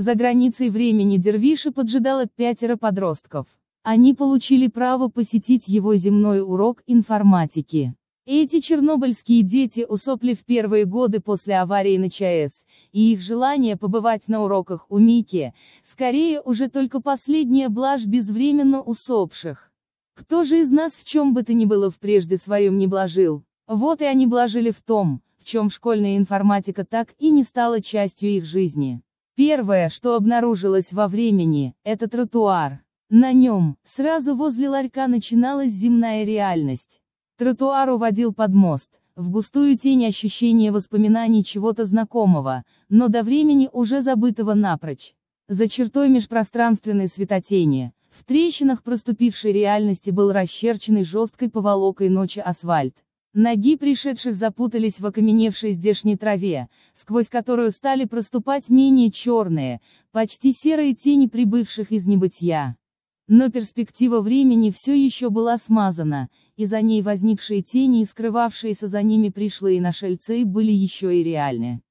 За границей времени Дервиша поджидало пятеро подростков. Они получили право посетить его земной урок информатики. Эти чернобыльские дети усопли в первые годы после аварии на ЧАЭС, и их желание побывать на уроках у Мики, скорее уже только последняя блажь безвременно усопших. Кто же из нас в чем бы то ни было в прежде своем не блажил? Вот и они блажили в том, в чем школьная информатика так и не стала частью их жизни. Первое, что обнаружилось во времени, это тротуар. На нем, сразу возле ларька начиналась земная реальность. Тротуар уводил под мост, в густую тень ощущение воспоминаний чего-то знакомого, но до времени уже забытого напрочь. За чертой межпространственной светотени, в трещинах проступившей реальности был расчерченный жесткой поволокой ночи асфальт. Ноги пришедших запутались в окаменевшей здешней траве, сквозь которую стали проступать менее черные, почти серые тени прибывших из небытия. Но перспектива времени все еще была смазана, и за ней возникшие тени и скрывавшиеся за ними пришлые нашельцы были еще и реальны.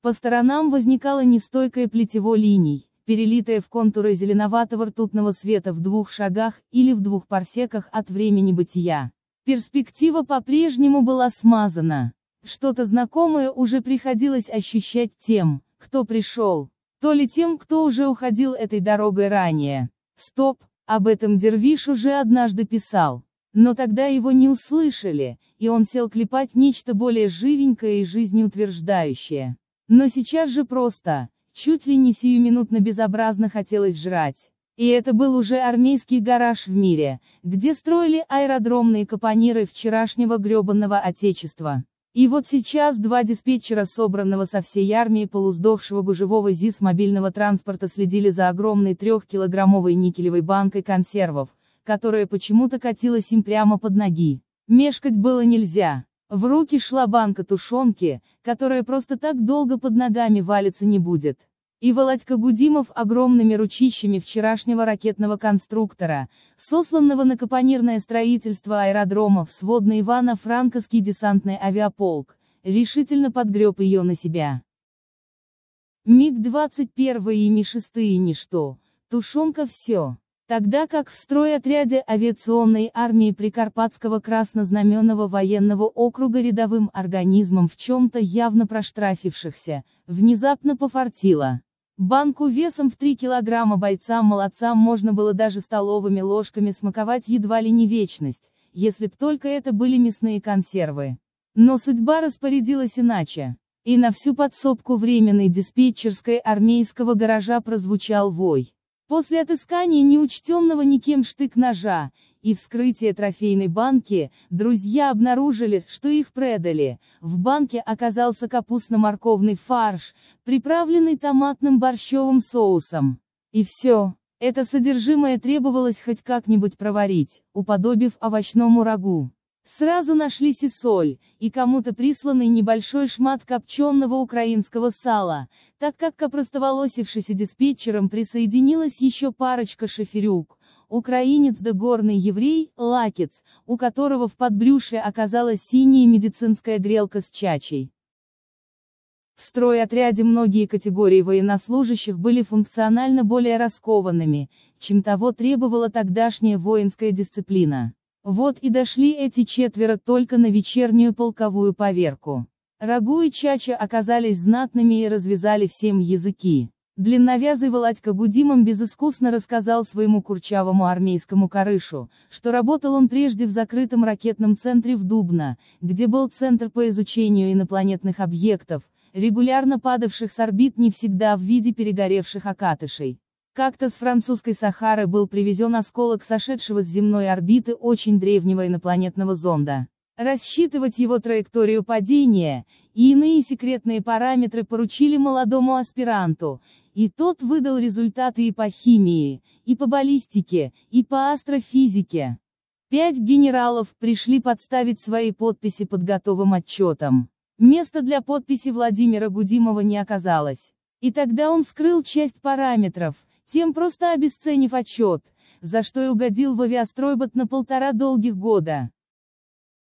По сторонам возникало нестойкое плетево линий, перелитое в контуры зеленоватого ртутного света в двух шагах или в двух парсеках от времени бытия. Перспектива по-прежнему была смазана. Что-то знакомое уже приходилось ощущать тем, кто пришел, то ли тем, кто уже уходил этой дорогой ранее. Стоп, об этом Дервиш уже однажды писал. Но тогда его не услышали, и он сел клепать нечто более живенькое и жизнеутверждающее. Но сейчас же просто, чуть ли не сиюминутно безобразно хотелось жрать. И это был уже армейский гараж в мире, где строили аэродромные капониры вчерашнего гребанного отечества. И вот сейчас два диспетчера собранного со всей армии полуздохшего гужевого ЗИС мобильного транспорта следили за огромной трехкилограммовой никелевой банкой консервов, которая почему-то катилась им прямо под ноги. Мешкать было нельзя. В руки шла банка тушенки, которая просто так долго под ногами валиться не будет. И Володька Гудимов огромными ручищами вчерашнего ракетного конструктора, сосланного на капонирное строительство аэродромов сводный Ивано-Франковский десантный авиаполк, решительно подгреб ее на себя. МиГ-21 и Ми-6 ничто, тушенка все. Тогда как в стройотряде авиационной армии Прикарпатского краснознаменного военного округа рядовым организмом в чем-то явно проштрафившихся, внезапно пофартило. Банку весом в 3 килограмма бойцам-молодцам можно было даже столовыми ложками смаковать едва ли не вечность, если б только это были мясные консервы. Но судьба распорядилась иначе. И на всю подсобку временной диспетчерской армейского гаража прозвучал вой. После отыскания неучтенного никем штык-ножа, и вскрытие трофейной банки, друзья обнаружили, что их предали. В банке оказался капустно-морковный фарш, приправленный томатным борщевым соусом. И все. Это содержимое требовалось хоть как-нибудь проварить, уподобив овощному рагу. Сразу нашлись и соль, и кому-то присланный небольшой шмат копченого украинского сала, так как к опростоволосившейся диспетчерам присоединилась еще парочка шоферюк украинец да горный еврей, лакец, у которого в подбрюше оказалась синяя медицинская грелка с чачей. В стройотряде многие категории военнослужащих были функционально более раскованными, чем того требовала тогдашняя воинская дисциплина. Вот и дошли эти четверо только на вечернюю полковую поверку. Рагу и Чача оказались знатными и развязали всем языки. Длинновязый Володька Гудимом безыскусно рассказал своему курчавому армейскому корышу, что работал он прежде в закрытом ракетном центре в Дубно, где был Центр по изучению инопланетных объектов, регулярно падавших с орбит не всегда в виде перегоревших окатышей. Как-то с французской Сахары был привезен осколок сошедшего с земной орбиты очень древнего инопланетного зонда. Рассчитывать его траекторию падения и иные секретные параметры поручили молодому аспиранту, и тот выдал результаты и по химии, и по баллистике, и по астрофизике. Пять генералов пришли подставить свои подписи под готовым отчетом. Места для подписи Владимира Гудимова не оказалось. И тогда он скрыл часть параметров, тем просто обесценив отчет, за что и угодил в авиастройбот на полтора долгих года.